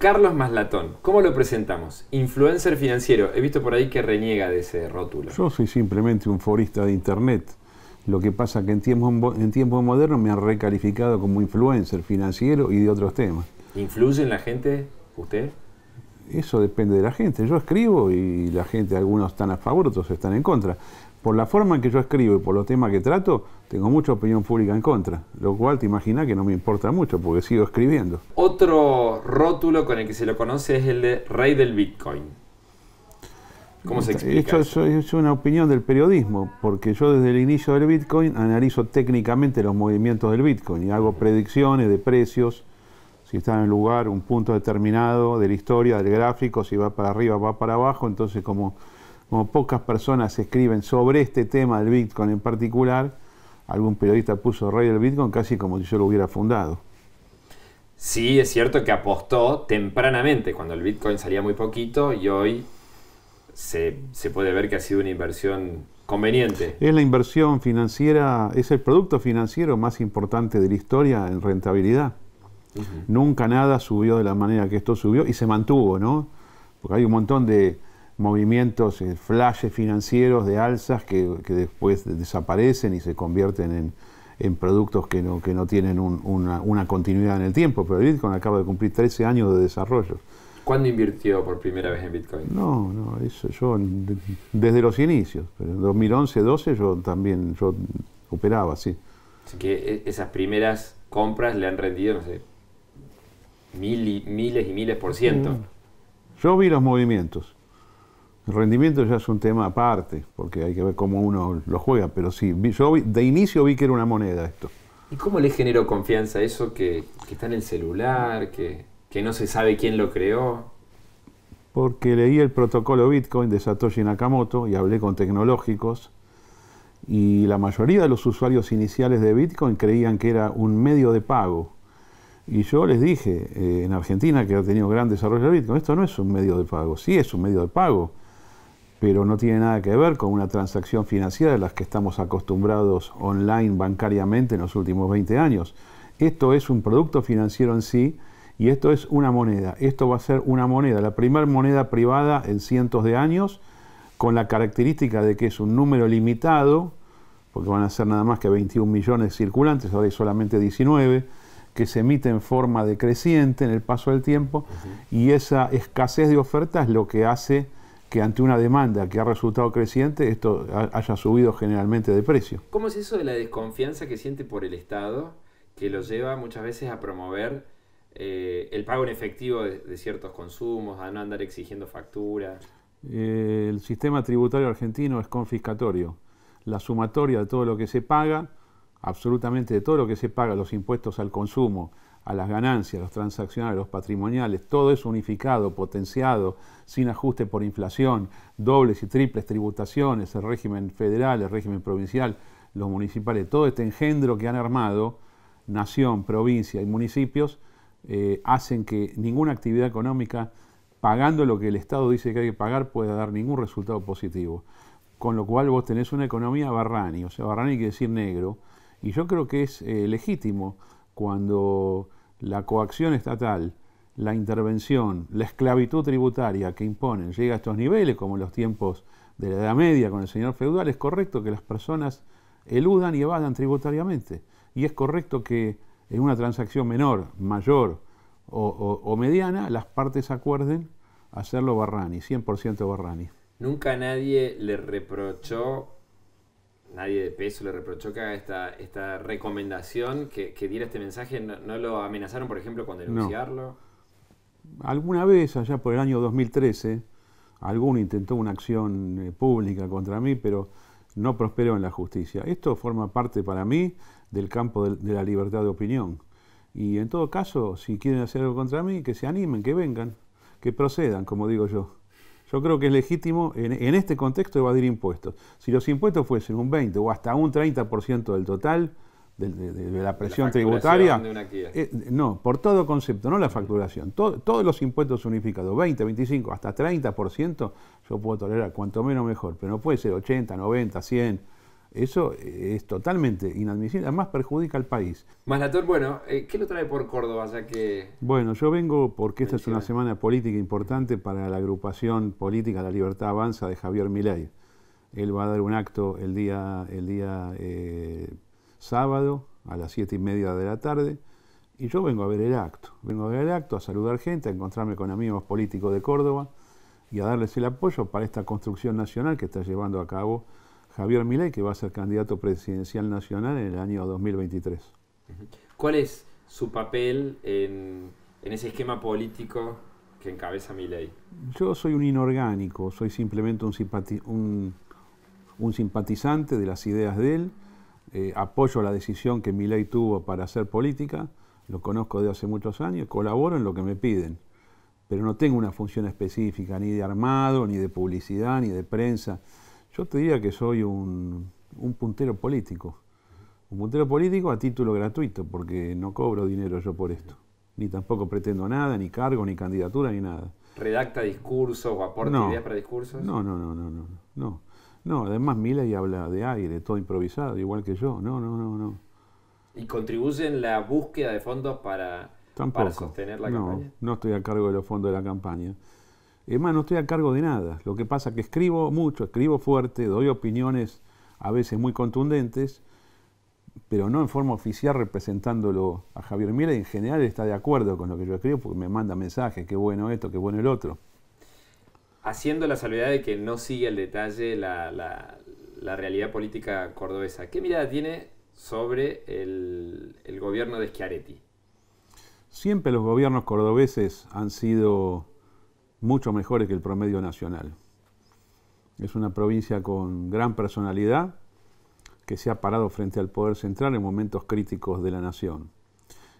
Carlos Maslatón, ¿cómo lo presentamos? Influencer financiero. He visto por ahí que reniega de ese rótulo. Yo soy simplemente un forista de Internet. Lo que pasa que en tiempos en tiempo modernos me han recalificado como influencer financiero y de otros temas. ¿Influye en la gente usted? eso depende de la gente. Yo escribo y la gente, algunos están a favor, otros están en contra. Por la forma en que yo escribo y por los temas que trato, tengo mucha opinión pública en contra, lo cual te imaginas que no me importa mucho porque sigo escribiendo. Otro rótulo con el que se lo conoce es el de rey del Bitcoin. ¿Cómo se explica? Esto es, es una opinión del periodismo, porque yo desde el inicio del Bitcoin analizo técnicamente los movimientos del Bitcoin y hago predicciones de precios, si está en un lugar, un punto determinado de la historia, del gráfico, si va para arriba, va para abajo, entonces como, como pocas personas escriben sobre este tema del Bitcoin en particular, algún periodista puso rey del Bitcoin casi como si yo lo hubiera fundado. Sí, es cierto que apostó tempranamente, cuando el Bitcoin salía muy poquito y hoy se, se puede ver que ha sido una inversión conveniente. Es la inversión financiera, es el producto financiero más importante de la historia en rentabilidad. Nunca nada subió de la manera que esto subió y se mantuvo, ¿no? Porque hay un montón de movimientos, eh, flashes financieros de alzas que, después desaparecen y se convierten en, productos que no, que no tienen una, continuidad en el tiempo. Pero Bitcoin acaba de cumplir 13 años de desarrollo. ¿Cuándo invirtió por primera vez en Bitcoin? No, no, eso yo desde los inicios, pero en 2011, 12 yo también yo operaba, sí. Así que eh, esas primeras compras le han rendido, no sé, miles y miles por ciento. Mm. Yo vi los movimientos. El rendimiento ya es un tema aparte, porque hay que ver cómo uno lo juega, pero sí, yo de inicio vi que era una moneda esto. ¿Y cómo le generó confianza eso que, está en el celular, que, que, no se sabe quién lo creó? Porque leí el protocolo Bitcoin de Satoshi Nakamoto y hablé con tecnológicos y la mayoría de los usuarios iniciales de Bitcoin creían que era un medio de pago y yo les dije, eh, en Argentina, que ha tenido gran desarrollo de Bitcoin, esto no es un medio de pago, sí es un medio de pago, pero no tiene nada que ver con una transacción financiera de las que estamos acostumbrados online bancariamente en los últimos 20 años. Esto es un producto financiero en sí y esto es una moneda. Esto va a ser una moneda, la primera moneda privada en cientos de años, con la característica de que es un número limitado, porque van a ser nada más que 21 millones circulantes, ahora hay solamente 19 que se emite en forma decreciente en el paso del tiempo y esa escasez de oferta es lo que hace que ante una demanda que ha resultado creciente, esto haya subido generalmente de precio. ¿Cómo es eso de la desconfianza que siente por el Estado, que lo lleva muchas veces a promover eh, el pago en efectivo de, ciertos consumos, a no andar exigiendo facturas? el sistema tributario argentino es confiscatorio. La sumatoria de todo lo que se paga absolutamente de todo lo que se paga, los impuestos al consumo, a las ganancias, los transaccionales, los patrimoniales, todo es unificado, potenciado, sin ajuste por inflación, dobles y triples tributaciones, el régimen federal, el régimen provincial, los municipales, todo este engendro que han armado nación, provincia y municipios, eh, hacen que ninguna actividad económica, pagando lo que el Estado dice que hay que pagar, pueda dar ningún resultado positivo. Con lo cual vos tenés una economía barrani, o sea, barrani quiere decir negro, y yo creo que es eh, legítimo cuando la coacción estatal, la intervención, la esclavitud tributaria que imponen llega a estos niveles, como en los tiempos de la Edad Media con el señor feudal, es correcto que las personas eludan y evadan tributariamente. Y es correcto que en una transacción menor, mayor o, o mediana, las partes acuerden hacerlo Barrani, 100% Barrani. Nunca nadie le reprochó nadie de peso le reprochó que haga esta, esta recomendación, que, diera este mensaje. No, lo amenazaron, por ejemplo, con denunciarlo? Alguna vez, allá por el año 2013, alguno intentó una acción eh, pública contra mí, pero no prosperó en la justicia. Esto forma parte para mí del campo de la libertad de opinión. Y en todo caso, si quieren hacer algo contra mí, que se animen, que vengan, que procedan, como digo yo. Yo creo que es legítimo en, este contexto evadir impuestos. Si los impuestos fuesen un 20 o hasta un 30% del total de, la presión tributaria, eh, no, por todo concepto, no la facturación, todos los impuestos unificados, 20, 25, hasta 30%, yo puedo tolerar, cuanto menos mejor, pero no puede ser 80, 90, 100. Eso es totalmente inadmisible, además perjudica al país. Maslator, bueno, eh, ¿qué lo trae por Córdoba? Ya que... Bueno, yo vengo porque esta es una semana política importante para la agrupación política La Libertad Avanza de Javier Milei. Él va a dar un acto el día, el día eh, sábado a las siete y media de la tarde y yo vengo a ver el acto. Vengo a ver el acto, a saludar gente, a encontrarme con amigos políticos de Córdoba y a darles el apoyo para esta construcción nacional que está llevando a cabo Javier Milei, que va a ser candidato presidencial nacional en el año 2023. ¿Cuál es su papel en, ese esquema político que encabeza Milei? Yo soy un inorgánico, soy simplemente un, simpatizante de las ideas de él, eh, apoyo la decisión que Milei tuvo para hacer política, lo conozco de hace muchos años, colaboro en lo que me piden pero no tengo una función específica, ni de armado, ni de publicidad, ni de prensa. Yo te diría que soy un, puntero político. Un puntero político a título gratuito, porque no cobro dinero yo por esto. Ni tampoco pretendo nada, ni cargo, ni candidatura, ni nada. ¿Redacta discursos o aporta no, ideas para discursos? No, no, no, no, no. no. No, además Miley habla de aire, todo improvisado, igual que yo. No, no, no, no. ¿Y contribuye en la búsqueda de fondos para, para sostener la no, No estoy a cargo de los fondos de la campaña. Es más, no estoy a cargo de nada. Lo que pasa es que escribo mucho, escribo fuerte, doy opiniones a veces muy contundentes, pero no en forma oficial representándolo a Javier y En general está de acuerdo con lo que yo escribo porque me manda mensajes, qué bueno esto, qué bueno el otro. Haciendo la salvedad de que no sigue al detalle la, realidad política cordobesa, ¿qué mirada tiene sobre el, el gobierno de Schiaretti? Siempre los gobiernos cordobeses han sido mucho mejores que el promedio nacional. Es una provincia con gran personalidad que se ha parado frente al poder central en momentos críticos de la nación.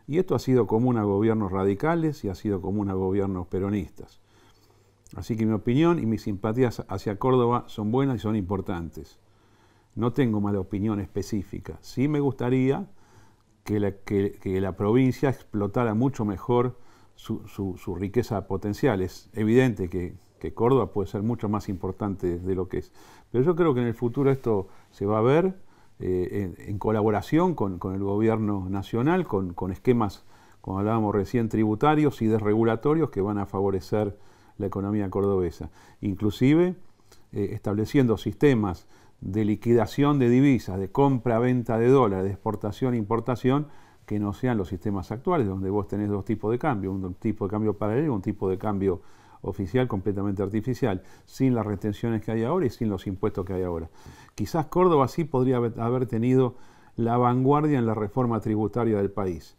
Y esto ha sido común a gobiernos radicales y ha sido común a gobiernos peronistas. Así que mi opinión y mis simpatías hacia Córdoba son buenas y son importantes. No tengo mala opinión específica. Sí me gustaría que la, que la provincia explotara mucho mejor su, riqueza potencial. Es evidente que, Córdoba puede ser mucho más importante de lo que es. Pero yo creo que en el futuro esto se va a ver eh, en, colaboración con, el gobierno nacional, con, esquemas, como hablábamos recién, tributarios y desregulatorios que van a favorecer la economía cordobesa. Inclusive eh, estableciendo sistemas de liquidación de divisas, de compra-venta de dólares, de exportación-importación, que no sean los sistemas actuales, donde vos tenés dos tipos de cambio, un tipo de cambio paralelo, y un tipo de cambio oficial completamente artificial, sin las retenciones que hay ahora y sin los impuestos que hay ahora. Quizás Córdoba sí podría haber tenido la vanguardia en la reforma tributaria del país.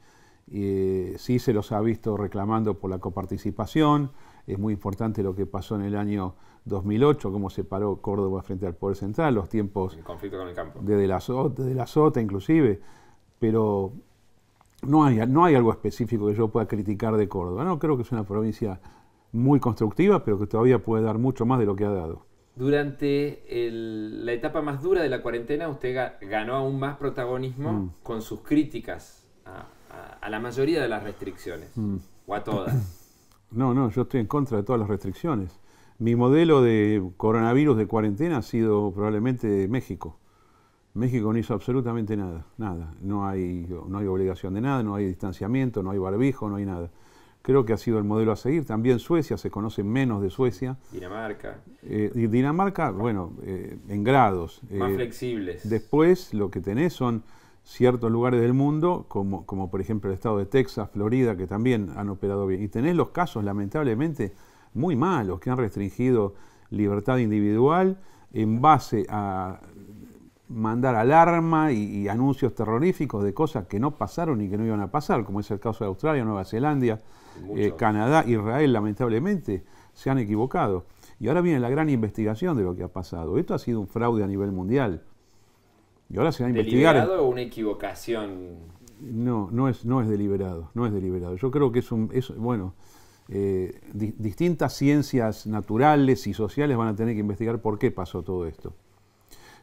Eh, sí se los ha visto reclamando por la coparticipación, es muy importante lo que pasó en el año 2008, cómo se paró Córdoba frente al Poder Central, los tiempos... El conflicto con el campo. De, la, la SOTA inclusive, pero no hay, no hay algo específico que yo pueda criticar de Córdoba. No, creo que es una provincia muy constructiva, pero que todavía puede dar mucho más de lo que ha dado. Durante la etapa más dura de la cuarentena, usted ganó aún más protagonismo mm. con sus críticas a, la mayoría de las restricciones, mm. o a todas. No, no, yo estoy en contra de todas las restricciones. Mi modelo de coronavirus de cuarentena ha sido probablemente México. México no hizo absolutamente nada, nada. No hay, no hay obligación de nada, no hay distanciamiento, no hay barbijo, no hay nada. Creo que ha sido el modelo a seguir. También Suecia, se conoce menos de Suecia. Dinamarca. Eh, Dinamarca, bueno, eh, en grados. Más eh, flexibles. Después lo que tenés son ciertos lugares del mundo, como, como por ejemplo el estado de Texas, Florida, que también han operado bien. Y tenés los casos, lamentablemente, muy malos, que han restringido libertad individual en base a mandar alarma y, anuncios terroríficos de cosas que no pasaron y que no iban a pasar, como es el caso de Australia, Nueva Zelanda, eh, Canadá, Israel, lamentablemente, se han equivocado. Y ahora viene la gran investigación de lo que ha pasado. Esto ha sido un fraude a nivel mundial. Y ahora se va a investigar. ¿Deliberado o una equivocación? No, no es, no es deliberado, no es deliberado. Yo creo que es un, es, bueno, eh, distintas ciencias naturales y sociales van a tener que investigar por qué pasó todo esto.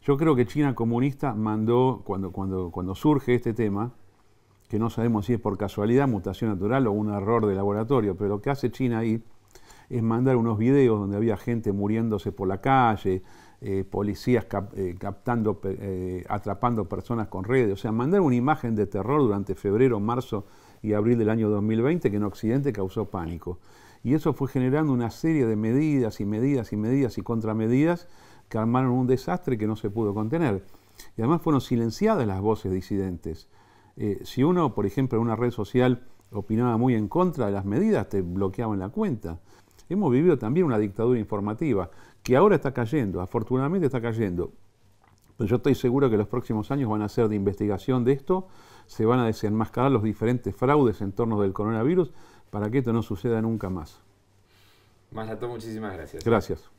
Yo creo que China comunista mandó, cuando, cuando, cuando surge este tema, que no sabemos si es por casualidad, mutación natural o un error de laboratorio, pero lo que hace China ahí es mandar unos videos donde había gente muriéndose por la calle, eh, policías eh, captando, eh, atrapando personas con redes, o sea, mandar una imagen de terror durante febrero, marzo y abril del año 2020 que en Occidente causó pánico. Y eso fue generando una serie de medidas y medidas y medidas y contramedidas que armaron un desastre que no se pudo contener. Y además fueron silenciadas las voces disidentes. Eh, si uno, por ejemplo, en una red social opinaba muy en contra de las medidas, te bloqueaban la cuenta. Hemos vivido también una dictadura informativa que ahora está cayendo, afortunadamente está cayendo. Pero yo estoy seguro que los próximos años van a ser de investigación de esto, se van a desenmascarar los diferentes fraudes en torno del coronavirus para que esto no suceda nunca más. Más todos muchísimas gracias. Gracias.